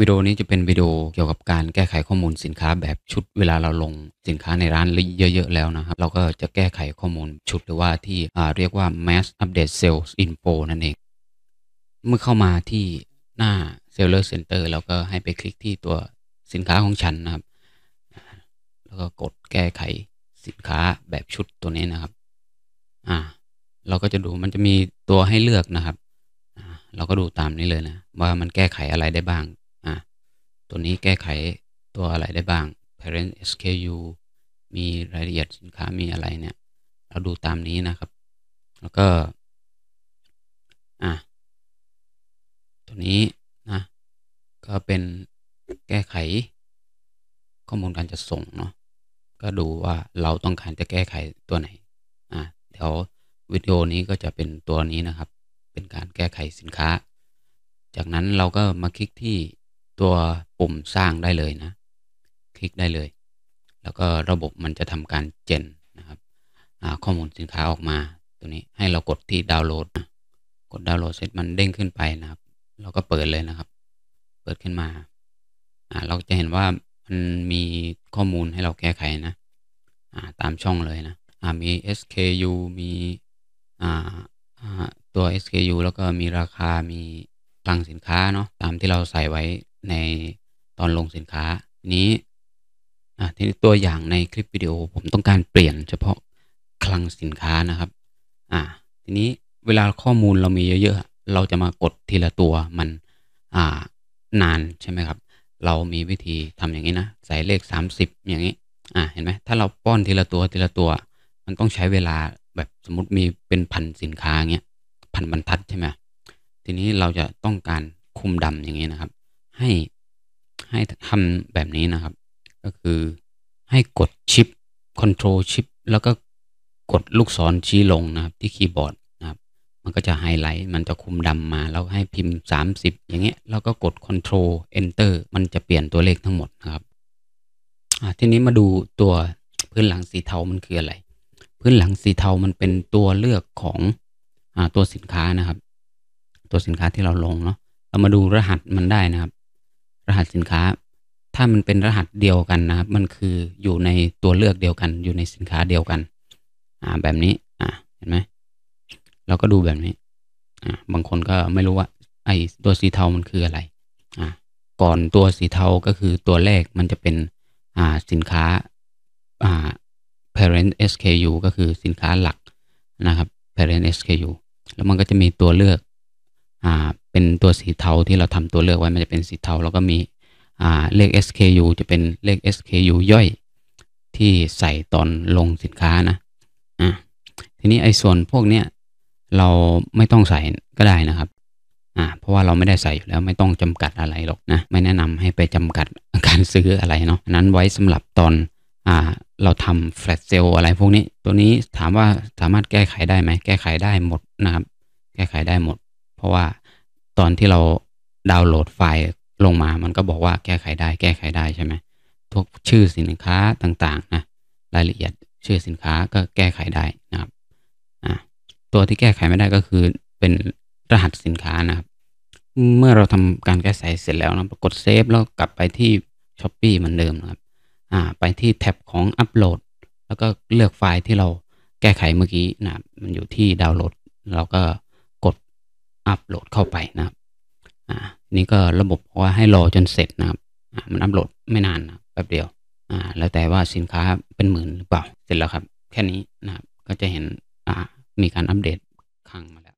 วิดีโอนี้จะเป็นวิดีโอเกี่ยวกับ การแก้ไขข้อมูลสินค้าแบบชุดเวลาเราลงสินค้าในร้านเยอะ ๆ แล้วนะครับ เราก็จะแก้ไขข้อมูลชุดหรือว่าที่เรียกว่า mass update sales info นั่นเอง เมื่อเข้ามาที่หน้า seller center เราก็ให้ไปคลิกที่ตัวสินค้าของฉันนะครับ แล้วก็กดแก้ไขสินค้าแบบชุดตัวนี้นะครับอ่าเราก็จะดูมันจะมีตัวให้เลือกนะครับเราก็ดูตามนี้เลยนะว่ามันแก้ไขอะไรได้บ้างตัวนี้แก้ไขตัวอะไรได้บ้าง parent SKU มีรายละเอียดสินค้ามีอะไรเนี่ย เราดูตามนี้นะครับ แล้วก็อ่ะตัวนี้นะก็เป็นแก้ไข ข้อมูลการจะส่งเนาะก็ดูว่าเราต้องการจะแก้ไขตัวไหนอ่ะเดี๋ยววิดีโอนี้ก็จะเป็นตัวนี้นะครับ เป็นการแก้ไขสินค้า จากนั้นเราก็มาคลิกที่ตัวปุ่มสร้างได้เลยนะ คลิกได้เลย แล้วก็ระบบมันจะทำการเจนนะครับข้อมูลสินค้าออกมาตัวนี้ให้เรากดที่ดาวน์โหลดนะกดดาวน์โหลดเสร็จมันเด้งขึ้นไปนะครับ เราก็เปิดเลยนะครับ เปิดขึ้นมาเราจะเห็นว่ามันมีข้อมูลให้เราแก้ไขนะตามช่องเลยนะมี SKU มีตัว SKU แล้วก็มีราคามีคลังสินค้าเนาะตามที่เราใส่ไว้ในตอนลงสินค้านี้ทีนี้ตัวอย่างในคลิป วิดีโอผมต้องการเปลี่ยนเฉพาะคลังสินค้านะครับ อ่า ทีนี้เวลาข้อมูลเรามีเยอะๆเราจะมากดทีละตัวมัน อ่า นานใช่ไหมครับ เรามีวิธีทำอย่างนี้นะ ใส่เลข 30 อย่างนี้ อ่าเห็นไหม ถ้าเราป้อนทีละตัวทีละตัว มันต้องใช้เวลาแบบสมมติมีเป็นพันสินค้าเงี้ย พันบรรทัดใช่ไหมทีนี้เราจะต้องการคุมดำอย่างนี้นะครับให้ ให้ทำแบบนี้นะครับ ก็คือให้กดชิป Control Shift แล้วก็กดลูกศรชี้ลงนะครับที่คีย์บอร์ดนะครับ มันก็จะไฮไลท์มันจะคุมดำมา แล้วให้พิมพ์ 30 อย่างเงี้ยแล้วก็กด Control Enter มันจะเปลี่ยนตัวเลขทั้งหมดนะครับ ทีนี้มาดูตัวพื้นหลังสีเทามันคืออะไร พื้นหลังสีเทามันเป็นตัวเลือกของอตัวสินค้านะครับ ตัวสินค้าที่เราลงเนาะเรามาดูรหัสมันได้นะครับัสสินค้าถ้ามันเป็นรหัสเดียวกันนะครับมันคืออยู่ในตัวเลือกเดียวกันอยู่ในสินค้าเดียวกันอ่าแบบนี้อ่าเห็นไหมเราก็ดูแบบนี้อ่าบางคนก็ไม่รู้ว่าไอ้ตัวสีเทา มันคืออะไรอ่าก่อนตัวสีเทาก็คือตัวแรกมันจะเป็นอ่าสินค้าอ่า parent SKU ก็คือสินค้าหลักนะครับ parent SKU แล้วมันก็จะมีตัวเลือก่าเป็นตัวสีเทาที่เราทำตัวเลือกไว้มันจะเป็นสีเทาแล้วก็มีอ่าเลข SKU จะเป็นเลข SKU ย่อย ที่ใส่ตอนลงสินค้านะอ่าทีนี้ไอ้ส่วนพวกเนี้ยเราไม่ต้องใส่ก็ได้นะครับอ่าเพราะว่าเราไม่ได้ใส่อยู่แล้วไม่ต้องจำกัดอะไรหรอกนะไม่แนะนำให้ไปจำกัดการซื้ออะไรเนาะนั้นไว้สำหรับตอนอ่าเราทำแฟลชเซลอะไรพวกนี้ตัวนี้ถามว่าสามารถแก้ไขได้ไหมแก้ไขได้หมดนะครับแก้ไขได้หมดเพราะว่าตอนที่เราดาวน์โหลดไฟล์ลงมา มันก็บอกว่าแก้ไขได้ แก้ไขได้ใช่ไหมทุกชื่อสินค้าต่างๆนะ รายละเอียดชื่อสินค้าก็แก้ไขได้นะครับ ตัวที่แก้ไขไม่ได้ก็คือเป็นรหัสสินค้านะครับ เมื่อเราทำการแก้ไขเสร็จแล้วนะกดเซฟแล้วกลับไปที่ช้อปี้เหมือนเดิมนะครับ ไปที่แท็บของอัปโหลด แล้วก็เลือกไฟล์ที่เราแก้ไขเมื่อกี้นะ มันอยู่ที่ดาวน์โหลด เราก็อัปโหลดเข้าไปนะครับ อ่า นี่ก็ระบบว่าให้รอจนเสร็จนะครับอ่ามันอัปโหลดไม่นานนะแป๊บเดียว อ่า แล้วแต่ว่าสินค้าเป็นหมื่นหรือเปล่า เสร็จแล้วครับ แค่นี้นะครับ ก็จะเห็น อ่า มีการอัปเดตครั้งมาแล้ว